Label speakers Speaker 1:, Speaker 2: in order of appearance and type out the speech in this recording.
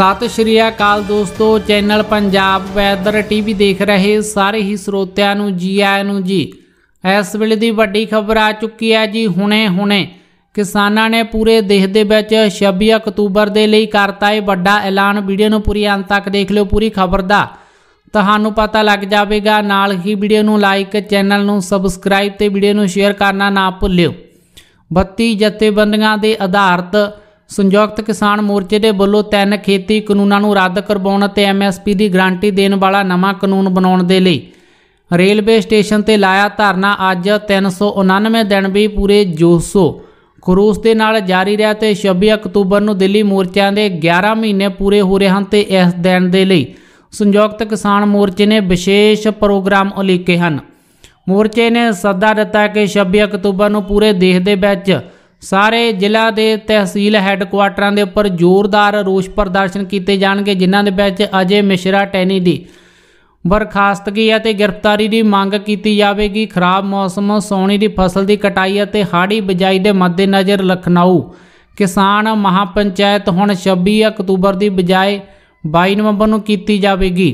Speaker 1: ਸਤਿ ਸ਼੍ਰੀ ਅਕਾਲ ਦੋਸਤੋ channel Punjab weather TV ਦੇਖ ਰਹੇ ਸਾਰੇ ਹੀ ਸਰੋਤਿਆਂ ਨੂੰ ਜੀ ਆਇਆਂ ਨੂੰ ਜੀ ਇਸ ਵੇਲੇ ਦੀ ਵੱਡੀ ਖਬਰ ਆ ਚੁੱਕੀ ਹੈ ਜੀ ਹੁਣੇ ਹੁਣੇ ਕਿਸਾਨਾਂ ਨੇ ਪੂਰੇ ਦੇਸ਼ ਦੇ ਵਿੱਚ 26 ਅਕਤੂਬਰ ਦੇ ਲਈ ਕਰਤਾ ਇਹ ਵੱਡਾ ਐਲਾਨ ਵੀਡੀਓ ਨੂੰ ਪੂਰੀ ਅੰਤ ਤੱਕ ਦੇਖ ਲਿਓ ਪੂਰੀ ਖਬਰ ਦਾ ਤੁਹਾਨੂੰ ਪਤਾ ਲੱਗ ਜਾਵੇਗਾ ਨਾਲ ਹੀ ਵੀਡੀਓ ਨੂੰ ਲਾਈਕ ਚੈਨਲ ਨੂੰ ਸਬਸਕ੍ਰਾਈਬ ਤੇ ਵੀਡੀਓ ਨੂੰ ਸ਼ੇਅਰ ਕਰਨਾ ਨਾ ਭੁੱਲਿਓ 32 ਬੰਦੀਆਂ ਦੇ ਆਧਾਰਤ ਸੰਯੁਕਤ ਕਿਸਾਨ ਮੋਰਚੇ ਦੇ ਵੱਲੋਂ ਤਿੰਨ ਖੇਤੀ ਕਾਨੂੰਨਾਂ ਨੂੰ ਰੱਦ ਕਰਵਾਉਣ ਅਤੇ ਐਮਐਸਪੀ ਦੀ ਗਾਰੰਟੀ ਦੇਣ ਵਾਲਾ ਨਵਾਂ ਕਾਨੂੰਨ ਬਣਾਉਣ ਦੇ ਲਈ ਰੇਲਵੇ ਸਟੇਸ਼ਨ ਤੇ ਲਾਇਆ ਧਰਨਾ ਅੱਜ 399 ਦਿਨ ਵੀ ਪੂਰੇ ਜੋਸ਼ੋ ਖਰੂਸ ਦੇ ਨਾਲ ਜਾਰੀ ਰਿਹਾ ਤੇ 26 ਅਕਤੂਬਰ ਨੂੰ ਦਿੱਲੀ ਮੋਰਚਿਆਂ ਦੇ 11 ਮਹੀਨੇ ਪੂਰੇ ਹੋ ਰਹੇ ਹਨ ਤੇ ਇਸ ਦਿਨ ਦੇ ਲਈ ਸੰਯੁਕਤ ਕਿਸਾਨ ਮੋਰਚੇ ਨੇ ਵਿਸ਼ੇਸ਼ ਪ੍ਰੋਗਰਾਮ ਉਲੀਕੇ ਹਨ ਮੋਰਚੇ ਨੇ ਸੱਦਾ ਦਿੱਤਾ ਕਿ 26 ਅਕਤੂਬਰ ਨੂੰ ਪੂਰੇ ਦੇਸ਼ ਦੇ ਵਿੱਚ ਸਾਰੇ ਜ਼ਿਲ੍ਹਾ ਦੇ ਤਹਿਸੀਲ ਹੈੱਡਕੁਆਰਟਰਾਂ ਦੇ ਉੱਪਰ ਜ਼ੋਰਦਾਰ ਰੋਸ ਪ੍ਰਦਰਸ਼ਨ ਕੀਤੇ ਜਾਣਗੇ ਜਿਨ੍ਹਾਂ ਦੇ ਵਿੱਚ ਅਜੇ ਮਿਸ਼ਰਾ ਟੈਨੀ ਦੀ ਬਰਖਾਸਤਗੀ ਅਤੇ ਗ੍ਰਿਫਤਾਰੀ ਦੀ ਮੰਗ ਕੀਤੀ ਜਾਵੇਗੀ ਖਰਾਬ ਮੌਸਮ ਸੋਣੀ ਦੀ ਫਸਲ ਦੀ ਕਟਾਈ ਅਤੇ ਹਾੜੀ ਬਿਜਾਈ ਦੇ ਮੱਦੇਨਜ਼ਰ ਲਖਨਊ ਕਿਸਾਨ ਮਹਾਪੰਚਾਇਤ ਹੁਣ 26 ਅਕਤੂਬਰ ਦੀ ਬਜਾਏ 22 ਨਵੰਬਰ ਨੂੰ ਕੀਤੀ ਜਾਵੇਗੀ